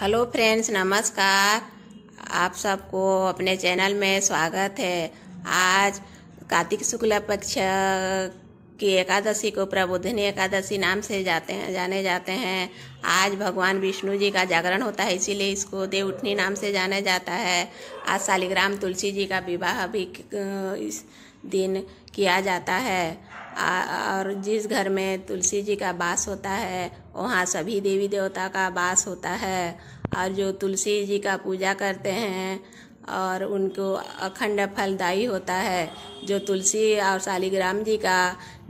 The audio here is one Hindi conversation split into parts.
हेलो फ्रेंड्स नमस्कार आप सबको अपने चैनल में स्वागत है आज कार्तिक शुक्ल पक्ष कि एकादशी को प्रबोधिनी एकादशी नाम से जाते हैं जाने जाते हैं आज भगवान विष्णु जी का जागरण होता है इसीलिए इसको देव उठनी नाम से जाना जाता है आज शालिग्राम तुलसी जी का विवाह भी इस दिन किया जाता है और जिस घर में तुलसी जी का वास होता है वहाँ सभी देवी देवता का वास होता है और जो तुलसी जी का पूजा करते हैं और उनको अखंड फलदायी होता है जो तुलसी और शालिग्राम जी का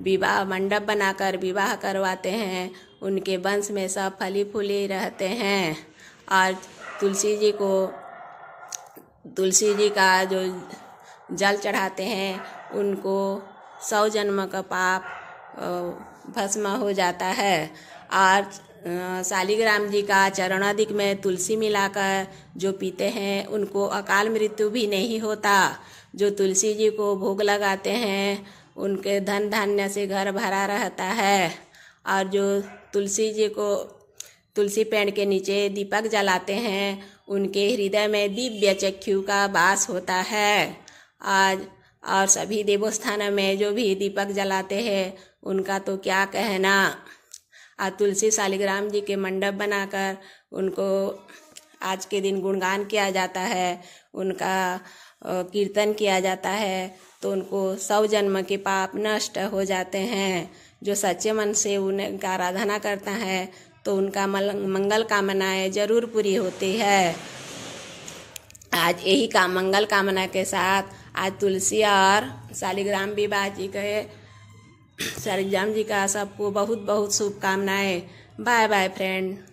विवाह मंडप बनाकर विवाह करवाते हैं उनके वंश में सब फली फूली रहते हैं और तुलसी जी को तुलसी जी का जो जल चढ़ाते हैं उनको सौ जन्म का पाप भस्म हो जाता है और शालिग्राम जी का चरणाधिक में तुलसी मिलाकर जो पीते हैं उनको अकाल मृत्यु भी नहीं होता जो तुलसी जी को भोग लगाते हैं उनके धन धान्य से घर भरा रहता है और जो तुलसी जी को तुलसी पेड़ के नीचे दीपक जलाते हैं उनके हृदय में दिव्य चक्षु का वास होता है आज और सभी देवस्थान में जो भी दीपक जलाते हैं उनका तो क्या कहना आ तुलसी शालिग्राम जी के मंडप बनाकर उनको आज के दिन गुणगान किया जाता है उनका कीर्तन किया जाता है तो उनको सौ जन्म के पाप नष्ट हो जाते हैं जो सच्चे मन से उनका आराधना करता है तो उनका मंगल कामनाएं जरूर पूरी होती है आज यही काम मंगल कामना के साथ आज तुलसी और शालिग्राम विवाह जी के सर जी का सबको बहुत बहुत शुभकामनाएं बाय बाय फ्रेंड